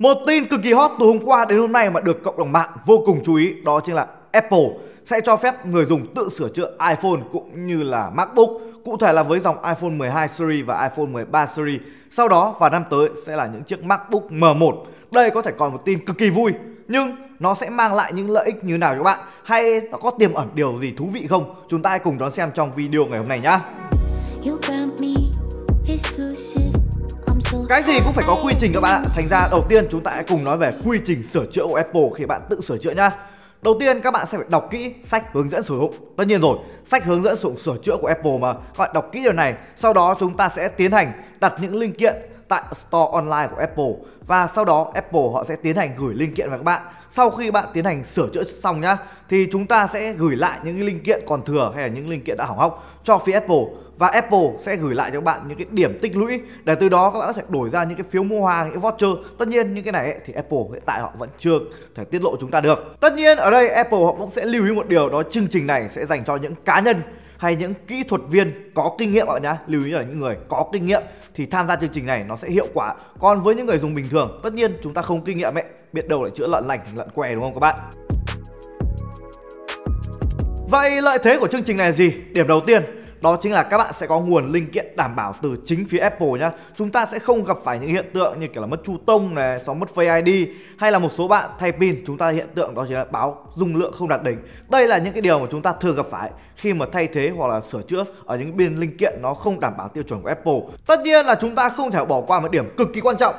Một tin cực kỳ hot từ hôm qua đến hôm nay mà được cộng đồng mạng vô cùng chú ý đó chính là Apple sẽ cho phép người dùng tự sửa chữa iPhone cũng như là MacBook, cụ thể là với dòng iPhone 12 series và iPhone 13 series. Sau đó vào năm tới sẽ là những chiếc MacBook M1. Đây có thể còn một tin cực kỳ vui nhưng nó sẽ mang lại những lợi ích như nào cho bạn hay nó có tiềm ẩn điều gì thú vị không? Chúng ta hãy cùng đón xem trong video ngày hôm nay nhé. Cái gì cũng phải có quy trình các bạn ạ Thành ra đầu tiên chúng ta hãy cùng nói về quy trình sửa chữa của Apple khi bạn tự sửa chữa nhá Đầu tiên các bạn sẽ phải đọc kỹ sách hướng dẫn sử dụng Tất nhiên rồi, sách hướng dẫn sử dụng sửa chữa của Apple mà Các bạn đọc kỹ điều này Sau đó chúng ta sẽ tiến hành đặt những linh kiện tại store online của Apple và sau đó Apple họ sẽ tiến hành gửi linh kiện vào các bạn. Sau khi bạn tiến hành sửa chữa xong nhá thì chúng ta sẽ gửi lại những cái linh kiện còn thừa hay là những linh kiện đã hỏng hóc cho phía Apple và Apple sẽ gửi lại cho các bạn những cái điểm tích lũy để từ đó các bạn có thể đổi ra những cái phiếu mua hàng những voucher tất nhiên những cái này ấy, thì Apple hiện tại họ vẫn chưa thể tiết lộ chúng ta được tất nhiên ở đây Apple họ cũng sẽ lưu ý một điều đó chương trình này sẽ dành cho những cá nhân hay những kỹ thuật viên có kinh nghiệm các nhá lưu ý là những người có kinh nghiệm thì tham gia chương trình này nó sẽ hiệu quả còn với những người dùng bình thường tất nhiên chúng ta không kinh nghiệm ấy biết đâu lại chữa lợn lành thành lợn què đúng không các bạn Vậy lợi thế của chương trình này là gì? Điểm đầu tiên đó chính là các bạn sẽ có nguồn linh kiện đảm bảo từ chính phía Apple nhá. Chúng ta sẽ không gặp phải những hiện tượng như kiểu là mất chu tông này, sóng mất Face ID hay là một số bạn thay pin chúng ta hiện tượng đó chính là báo dung lượng không đạt đỉnh. Đây là những cái điều mà chúng ta thường gặp phải khi mà thay thế hoặc là sửa chữa ở những biên linh kiện nó không đảm bảo tiêu chuẩn của Apple. Tất nhiên là chúng ta không thể bỏ qua một điểm cực kỳ quan trọng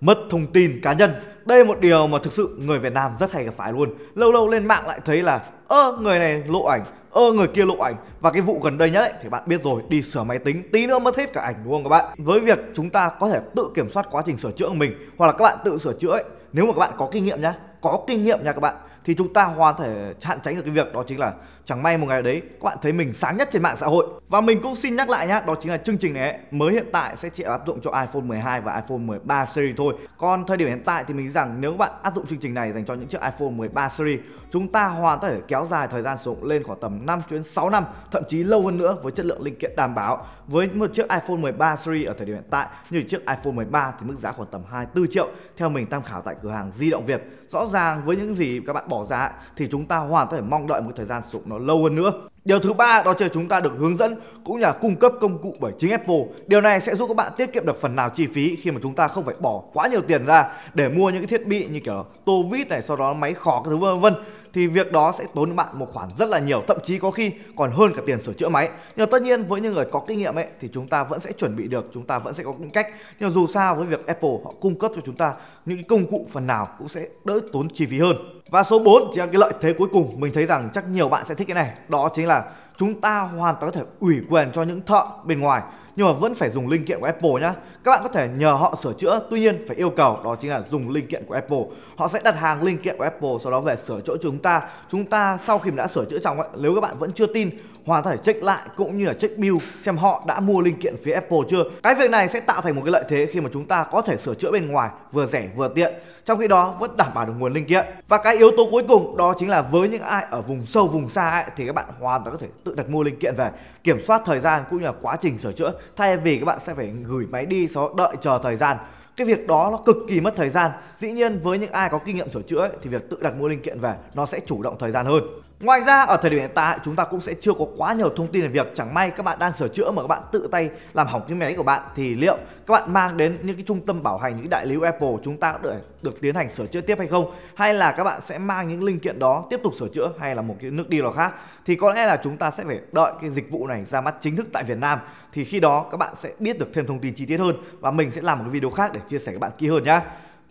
mất thông tin cá nhân đây là một điều mà thực sự người Việt Nam rất hay gặp phải luôn lâu lâu lên mạng lại thấy là ơ người này lộ ảnh ơ người kia lộ ảnh và cái vụ gần đây nhất ấy, thì bạn biết rồi đi sửa máy tính tí nữa mất hết cả ảnh đúng không các bạn với việc chúng ta có thể tự kiểm soát quá trình sửa chữa của mình hoặc là các bạn tự sửa chữa ấy nếu mà các bạn có kinh nghiệm nhá có kinh nghiệm nha các bạn thì chúng ta hoàn thể hạn tránh được cái việc đó chính là chẳng may một ngày đấy các bạn thấy mình sáng nhất trên mạng xã hội và mình cũng xin nhắc lại nhá đó chính là chương trình này mới hiện tại sẽ chỉ áp dụng cho iPhone 12 và iPhone 13 series thôi còn thời điểm hiện tại thì mình nghĩ rằng nếu các bạn áp dụng chương trình này dành cho những chiếc iPhone 13 series chúng ta hoàn có thể kéo dài thời gian sử dụng lên khoảng tầm 5 đến 6 năm thậm chí lâu hơn nữa với chất lượng linh kiện đảm bảo với một chiếc iPhone 13 series ở thời điểm hiện tại như chiếc iPhone 13 thì mức giá khoảng tầm 24 triệu theo mình tham khảo tại cửa hàng di động Việt rõ ràng với những gì các bạn bỏ ra thì chúng ta hoàn toàn mong đợi một thời gian sử dụng nó lâu hơn nữa. Điều thứ ba đó là chúng ta được hướng dẫn cũng như là cung cấp công cụ bởi chính Apple. Điều này sẽ giúp các bạn tiết kiệm được phần nào chi phí khi mà chúng ta không phải bỏ quá nhiều tiền ra để mua những cái thiết bị như kiểu tô vít này, sau đó máy khò các thứ vân vân. Thì việc đó sẽ tốn bạn một khoản rất là nhiều, thậm chí có khi còn hơn cả tiền sửa chữa máy. Nhưng tất nhiên với những người có kinh nghiệm ấy thì chúng ta vẫn sẽ chuẩn bị được, chúng ta vẫn sẽ có những cách. Nhưng dù sao với việc Apple họ cung cấp cho chúng ta những cái công cụ phần nào cũng sẽ đỡ tốn chi phí hơn. Và số 4 chính là cái lợi thế cuối cùng Mình thấy rằng chắc nhiều bạn sẽ thích cái này Đó chính là chúng ta hoàn toàn có thể ủy quyền cho những thợ bên ngoài nhưng mà vẫn phải dùng linh kiện của Apple nhé. Các bạn có thể nhờ họ sửa chữa, tuy nhiên phải yêu cầu đó chính là dùng linh kiện của Apple. Họ sẽ đặt hàng linh kiện của Apple sau đó về sửa chữa chúng ta. Chúng ta sau khi đã sửa chữa xong nếu các bạn vẫn chưa tin, hoàn toàn check lại cũng như là check bill xem họ đã mua linh kiện phía Apple chưa. Cái việc này sẽ tạo thành một cái lợi thế khi mà chúng ta có thể sửa chữa bên ngoài vừa rẻ vừa tiện, trong khi đó vẫn đảm bảo được nguồn linh kiện. Và cái yếu tố cuối cùng đó chính là với những ai ở vùng sâu vùng xa ấy, thì các bạn hoàn toàn có thể tự tự đặt mua linh kiện về kiểm soát thời gian cũng như là quá trình sửa chữa thay vì các bạn sẽ phải gửi máy đi sau đợi chờ thời gian cái việc đó nó cực kỳ mất thời gian dĩ nhiên với những ai có kinh nghiệm sửa chữa ấy, thì việc tự đặt mua linh kiện về nó sẽ chủ động thời gian hơn Ngoài ra ở thời điểm hiện tại chúng ta cũng sẽ chưa có quá nhiều thông tin về việc chẳng may các bạn đang sửa chữa mà các bạn tự tay làm hỏng cái máy của bạn thì liệu các bạn mang đến những cái trung tâm bảo hành những đại lý của Apple chúng ta được được tiến hành sửa chữa tiếp hay không hay là các bạn sẽ mang những linh kiện đó tiếp tục sửa chữa hay là một cái nước đi nào khác thì có lẽ là chúng ta sẽ phải đợi cái dịch vụ này ra mắt chính thức tại Việt Nam thì khi đó các bạn sẽ biết được thêm thông tin chi tiết hơn và mình sẽ làm một cái video khác để chia sẻ các bạn kỹ hơn nhé.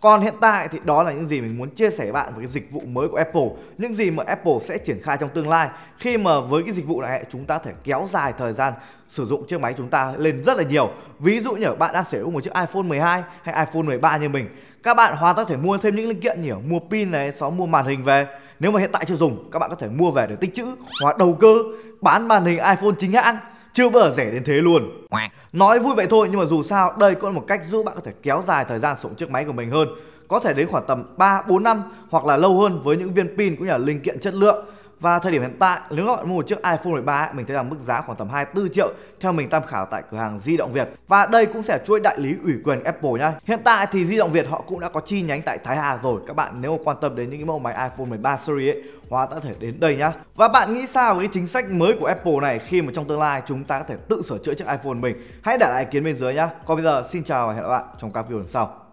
Còn hiện tại thì đó là những gì mình muốn chia sẻ với bạn về cái dịch vụ mới của Apple, những gì mà Apple sẽ triển khai trong tương lai khi mà với cái dịch vụ này chúng ta thể kéo dài thời gian sử dụng chiếc máy chúng ta lên rất là nhiều. Ví dụ như bạn đang sở hữu một chiếc iPhone 12 hay iPhone 13 như mình, các bạn hoàn toàn có thể mua thêm những linh kiện nhỉ, mua pin này, xóa mua màn hình về. Nếu mà hiện tại chưa dùng, các bạn có thể mua về để tích trữ hoặc đầu cơ bán màn hình iPhone chính hãng chưa bao giờ rẻ đến thế luôn Nói vui vậy thôi nhưng mà dù sao đây cũng là một cách giúp bạn có thể kéo dài thời gian sử dụng chiếc máy của mình hơn Có thể đến khoảng tầm 3-4 năm hoặc là lâu hơn với những viên pin cũng như là linh kiện chất lượng và thời điểm hiện tại, nếu các bạn mua một chiếc iPhone 13 ấy, mình thấy rằng mức giá khoảng tầm 24 triệu theo mình tham khảo tại cửa hàng Di động Việt. Và đây cũng sẽ chuỗi đại lý ủy quyền Apple nhá. Hiện tại thì Di động Việt họ cũng đã có chi nhánh tại Thái Hà rồi. Các bạn nếu quan tâm đến những cái mẫu máy iPhone 13 series ấy, hóa có thể đến đây nhá. Và bạn nghĩ sao với cái chính sách mới của Apple này khi mà trong tương lai chúng ta có thể tự sửa chữa chiếc iPhone mình? Hãy để lại ý kiến bên dưới nhá. Còn bây giờ xin chào và hẹn gặp lại trong các video lần sau.